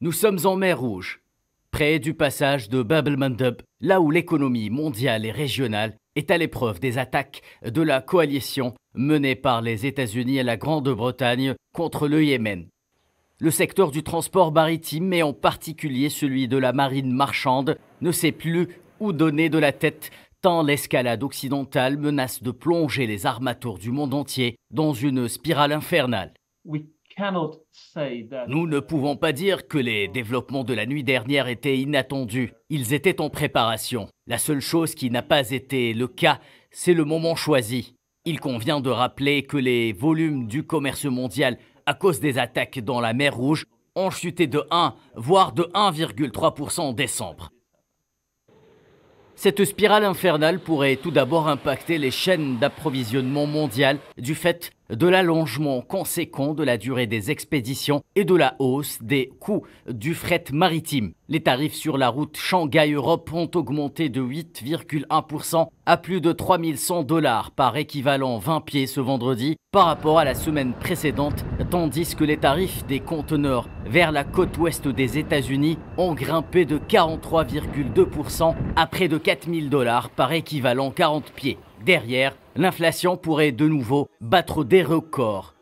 Nous sommes en mer Rouge, près du passage de Bab mandeb là où l'économie mondiale et régionale est à l'épreuve des attaques de la coalition menée par les États-Unis et la Grande-Bretagne contre le Yémen. Le secteur du transport maritime, et en particulier celui de la marine marchande, ne sait plus où donner de la tête, tant l'escalade occidentale menace de plonger les armateurs du monde entier dans une spirale infernale. Oui, nous ne pouvons pas dire que les développements de la nuit dernière étaient inattendus. Ils étaient en préparation. La seule chose qui n'a pas été le cas, c'est le moment choisi. Il convient de rappeler que les volumes du commerce mondial, à cause des attaques dans la mer Rouge, ont chuté de 1, voire de 1,3% en décembre. Cette spirale infernale pourrait tout d'abord impacter les chaînes d'approvisionnement mondiales du fait de l'allongement conséquent de la durée des expéditions et de la hausse des coûts du fret maritime. Les tarifs sur la route Shanghai-Europe ont augmenté de 8,1% à plus de 3100 dollars par équivalent 20 pieds ce vendredi par rapport à la semaine précédente, tandis que les tarifs des conteneurs vers la côte ouest des États-Unis ont grimpé de 43,2% à près de 4000 dollars par équivalent 40 pieds derrière, l'inflation pourrait de nouveau battre des records.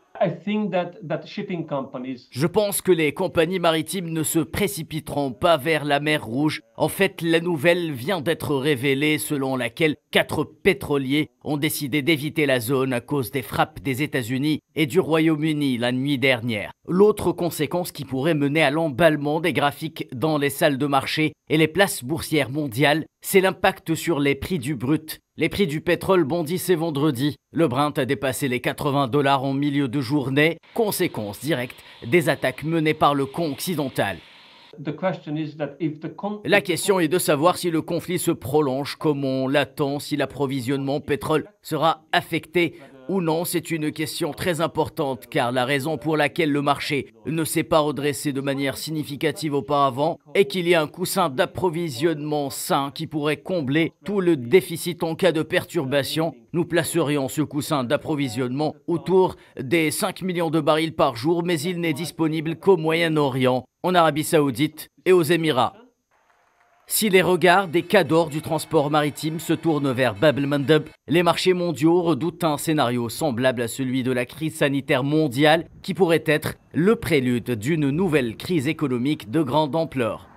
Je pense que les compagnies maritimes ne se précipiteront pas vers la mer Rouge. En fait, la nouvelle vient d'être révélée selon laquelle quatre pétroliers ont décidé d'éviter la zone à cause des frappes des États-Unis et du Royaume-Uni la nuit dernière. L'autre conséquence qui pourrait mener à l'emballement des graphiques dans les salles de marché et les places boursières mondiales, c'est l'impact sur les prix du brut les prix du pétrole bondissaient vendredi. Le Brent a dépassé les 80 dollars en milieu de journée, conséquence directe des attaques menées par le con occidental. La question est de savoir si le conflit se prolonge comme on l'attend, si l'approvisionnement pétrole sera affecté ou non, c'est une question très importante car la raison pour laquelle le marché ne s'est pas redressé de manière significative auparavant est qu'il y a un coussin d'approvisionnement sain qui pourrait combler tout le déficit en cas de perturbation. Nous placerions ce coussin d'approvisionnement autour des 5 millions de barils par jour, mais il n'est disponible qu'au Moyen-Orient, en Arabie saoudite et aux Émirats. Si les regards des cadors du transport maritime se tournent vers Bab les marchés mondiaux redoutent un scénario semblable à celui de la crise sanitaire mondiale qui pourrait être le prélude d'une nouvelle crise économique de grande ampleur.